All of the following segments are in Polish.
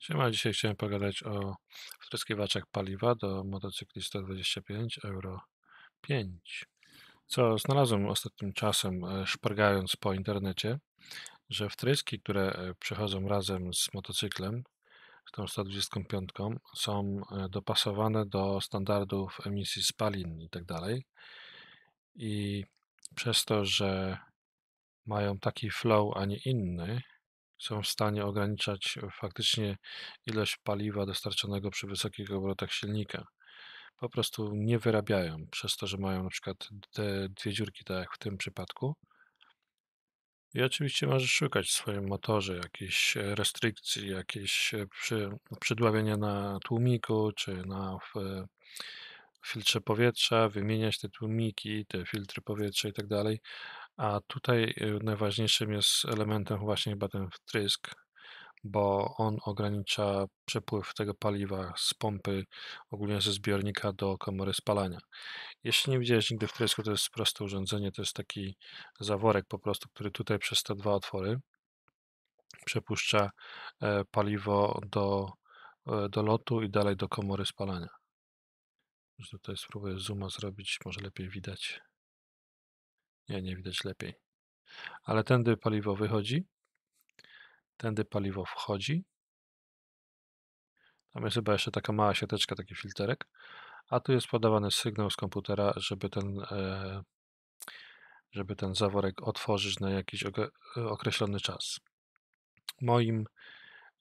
Siema, dzisiaj chciałem pogadać o wtryskiwaczach paliwa do motocykli 125 euro 5. Co znalazłem ostatnim czasem, e, szpargając po internecie, że wtryski, które e, przychodzą razem z motocyklem, z tą 125, są e, dopasowane do standardów emisji spalin i tak dalej. I przez to, że mają taki flow, a nie inny, są w stanie ograniczać e, faktycznie ilość paliwa dostarczanego przy wysokich obrotach silnika. Po prostu nie wyrabiają przez to, że mają na przykład te dwie dziurki, tak jak w tym przypadku. I oczywiście możesz szukać w swoim motorze jakichś e, restrykcji, jakieś e, przy, przydławienia na tłumiku czy na w, filtrze powietrza, wymieniać te tłumiki, te filtry powietrza i tak dalej, a tutaj y, najważniejszym jest elementem właśnie chyba ten wtrysk, bo on ogranicza przepływ tego paliwa z pompy, ogólnie ze zbiornika do komory spalania. Jeśli nie widziałeś nigdy wtrysku, to jest proste urządzenie, to jest taki zaworek po prostu, który tutaj przez te dwa otwory przepuszcza e, paliwo do, e, do lotu i dalej do komory spalania. tutaj spróbuję zooma zrobić, może lepiej widać. Nie, nie widać lepiej. Ale tędy paliwo wychodzi. Tędy paliwo wchodzi. Tam jest chyba jeszcze taka mała siateczka, taki filterek. A tu jest podawany sygnał z komputera, żeby ten, e, żeby ten zaworek otworzyć na jakiś e, określony czas. Moim,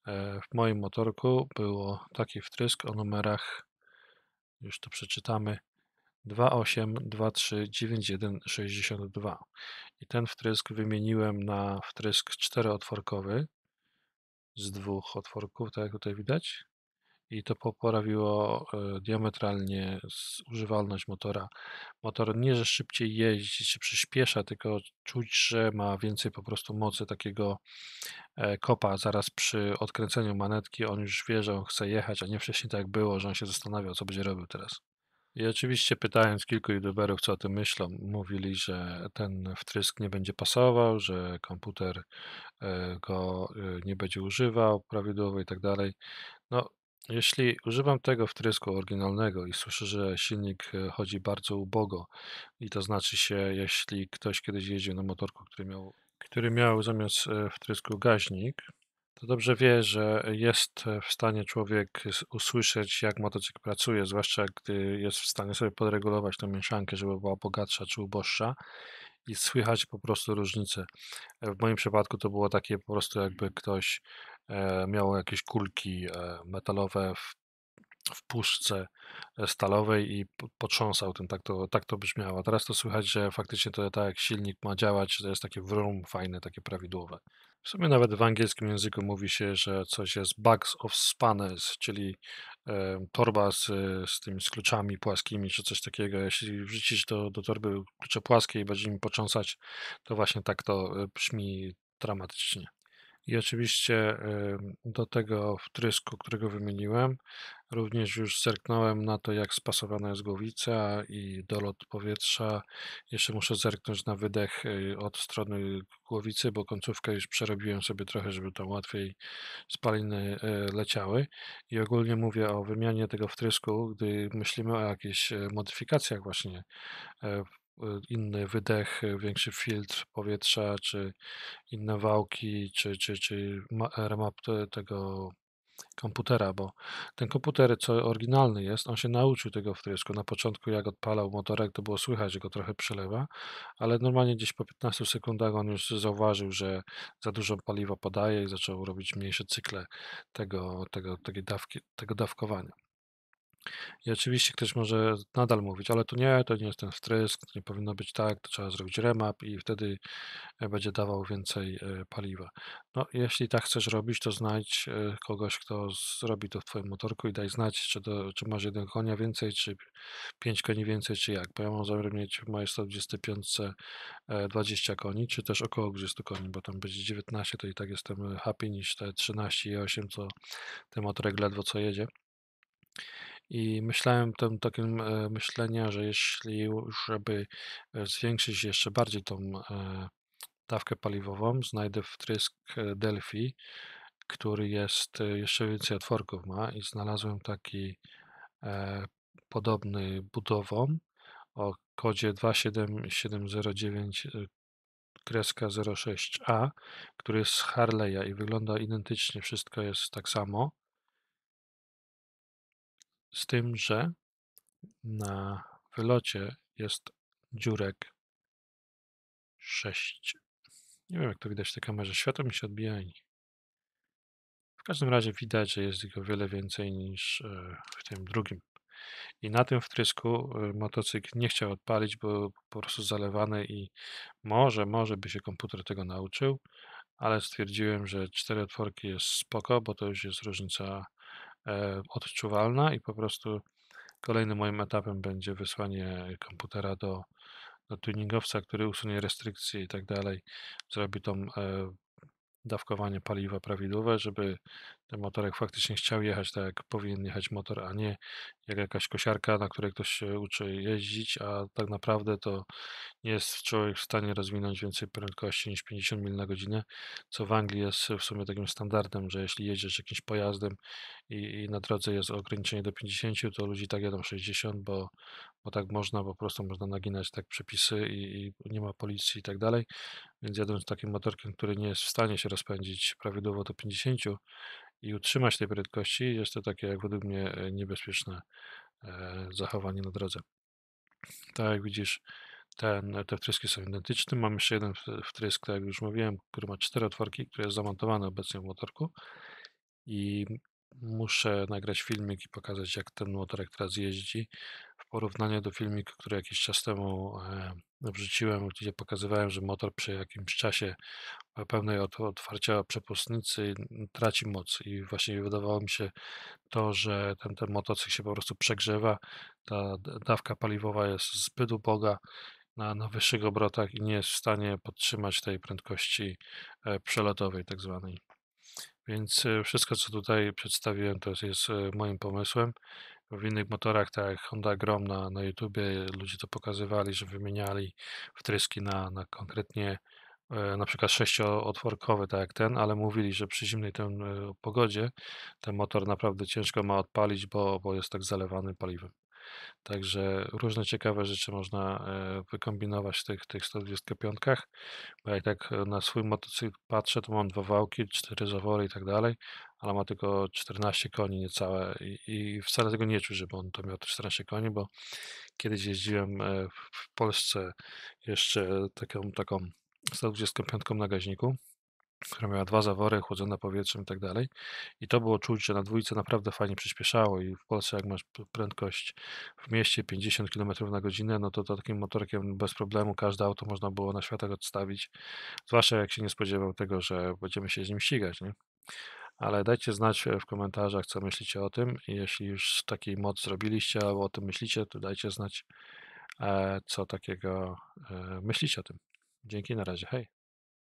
e, w moim motorku było taki wtrysk o numerach, już to przeczytamy, dwa osiem dwa trzy dziewięć jeden sześćdziesiąt dwa i ten wtrysk wymieniłem na wtrysk czterootworkowy z dwóch otworków, tak jak tutaj widać i to poprawiło e, diametralnie używalność motora. Motor nie, że szybciej jeździ czy przyspiesza, tylko czuć, że ma więcej po prostu mocy takiego e, kopa. Zaraz przy odkręceniu manetki on już wie, że on chce jechać, a nie wcześniej tak było, że on się zastanawiał, co będzie robił teraz. I oczywiście pytając kilku youtuberów, co o tym myślą, mówili, że ten wtrysk nie będzie pasował, że komputer e, go e, nie będzie używał prawidłowo i tak dalej. No, jeśli używam tego wtrysku oryginalnego i słyszę, że silnik e, chodzi bardzo ubogo, i to znaczy się, jeśli ktoś kiedyś jeździł na motorku, który miał, który miał zamiast wtrysku gaźnik, to dobrze wie, że jest e, w stanie człowiek usłyszeć, jak motocykl pracuje, zwłaszcza gdy jest w stanie sobie podregulować tą mieszankę, żeby była bogatsza czy uboższa i słychać po prostu różnice. E, w moim przypadku to było takie po prostu, jakby ktoś e, miał jakieś kulki metalowe w, w puszce stalowej i potrząsał tym, tak to, tak to brzmiało. Teraz to słychać, że faktycznie to tak jak silnik ma działać, to jest takie wrum fajne, takie prawidłowe. W sumie nawet w angielskim języku mówi się, że coś jest bags of spanners, czyli e, torba z, z tymi z kluczami płaskimi czy coś takiego. Jeśli wrzucić do, do torby klucze płaskie i będziemy począsać, to właśnie tak to e, brzmi dramatycznie. I oczywiście do tego wtrysku, którego wymieniłem, również już zerknąłem na to, jak spasowana jest głowica i dolot powietrza. Jeszcze muszę zerknąć na wydech e, od strony głowicy, bo końcówkę już przerobiłem sobie trochę, żeby tam łatwiej spaliny e, leciały. I ogólnie mówię o wymianie tego wtrysku, gdy myślimy o jakichś e, modyfikacjach właśnie inny wydech, większy filtr powietrza, czy inne wałki, czy, czy, czy remap tego komputera, bo ten komputer, co oryginalny jest, on się nauczył tego wtrysku. Na początku jak odpalał motorek, to było słychać, że go trochę przelewa, ale normalnie gdzieś po 15 sekundach on już zauważył, że za dużo paliwa podaje i zaczął robić mniejsze cykle tego, tego, tego dawki, tego dawkowania. I oczywiście ktoś może nadal mówić, ale to nie, to nie jest ten wtrysk, to nie powinno być tak, to trzeba zrobić remap i wtedy e, będzie dawał więcej e, paliwa. No, jeśli tak chcesz robić, to znajdź e, kogoś, kto zrobi to w Twoim motorku i daj znać, czy, do, czy masz jeden konia więcej, czy pięć koni więcej, czy jak. Bo ja mam zamiar mieć w mojej 125 20 koni, czy też około 20 koni, bo tam będzie 19, to i tak jestem happy niż te 13 i 8, co ten motorek ledwo co jedzie. I myślałem tym takim e, myślenia, że jeśli, już, żeby e, zwiększyć jeszcze bardziej tą e, dawkę paliwową, znajdę wtrysk Delphi, który jest jeszcze więcej otworków ma i znalazłem taki podobny budową o kodzie 27709 kreska 06A, który jest z Harley'a i wygląda identycznie, wszystko jest tak samo. Z tym, że na wylocie jest dziurek 6. Nie wiem, jak to widać tej kamerze. Światło mi się odbija. W każdym razie widać, że jest ich o wiele więcej niż e, w tym drugim. I na tym wtrysku e, motocykl nie chciał odpalić, bo był po prostu zalewany i może, może by się komputer tego nauczył, ale stwierdziłem, że cztery otworki jest spoko, bo to już jest różnica E, odczuwalna i po prostu kolejnym moim etapem będzie wysłanie komputera do, do tuningowca, który usunie restrykcje i tak dalej, zrobi tą e, dawkowanie paliwa prawidłowe, żeby ten motorek faktycznie chciał jechać tak, jak powinien jechać motor, a nie jak jakaś kosiarka, na której ktoś się uczy jeździć, a tak naprawdę to nie jest człowiek w stanie rozwinąć więcej prędkości niż 50 mil na godzinę, co w Anglii jest w sumie takim standardem, że jeśli jedziesz jakimś pojazdem i, i na drodze jest ograniczenie do 50, to ludzi tak jadą 60, bo, bo tak można, po prostu można naginać tak przepisy i, i nie ma policji i tak dalej, więc jadąc takim motorkiem, który nie jest w stanie się rozpędzić prawidłowo do 50 i utrzymać tej prędkości, jest to takie jak według mnie e, niebezpieczne e, zachowanie na drodze. Tak jak widzisz, ten, te wtryski są identyczne. Mam jeszcze jeden wtrysk, tak jak już mówiłem, który ma cztery otworki, który jest zamontowany obecnie w motorku i muszę nagrać filmik i pokazać, jak ten motorek teraz jeździ w porównaniu do filmiku, który jakiś czas temu e, wrzuciłem, gdzie pokazywałem, że motor przy jakimś czasie e, pełnej otwarcia przepustnicy traci moc i właśnie wydawało mi się to, że ten, ten motocykl się po prostu przegrzewa, ta dawka paliwowa jest zbyt uboga na, na wyższych obrotach i nie jest w stanie podtrzymać tej prędkości e, przelotowej tak zwanej. Więc e, wszystko, co tutaj przedstawiłem, to jest moim pomysłem w innych motorach, tak jak Honda Grom na, na YouTubie, ludzie to pokazywali, że wymieniali wtryski na, na konkretnie e, na przykład sześciootworkowy, tak jak ten, ale mówili, że przy zimnej ten, pogodzie ten motor naprawdę ciężko ma odpalić, bo, bo jest tak zalewany paliwem. Także różne ciekawe rzeczy można e, wykombinować w tych, tych 125, bo jak tak e, na swój motocykl patrzę, to mam dwa wałki, cztery zawory i tak dalej, ale ma tylko 14 koni niecałe i, i wcale tego nie czuł, żeby on to miał te 14 koni, bo kiedyś jeździłem e, w Polsce jeszcze taką, taką 125 na gaźniku, która miała dwa zawory, chłodzone powietrzem i tak dalej. I to było czuć, że na dwójce naprawdę fajnie przyspieszało i w Polsce jak masz prędkość w mieście 50 km na godzinę, no to, to takim motorkiem bez problemu każde auto można było na światach odstawić, zwłaszcza jak się nie spodziewał tego, że będziemy się z nim ścigać, nie? ale dajcie znać e, w komentarzach, co myślicie o tym. Jeśli już taki mod zrobiliście albo o tym myślicie, to dajcie znać, e, co takiego e, myślicie o tym. Dzięki, na razie, hej.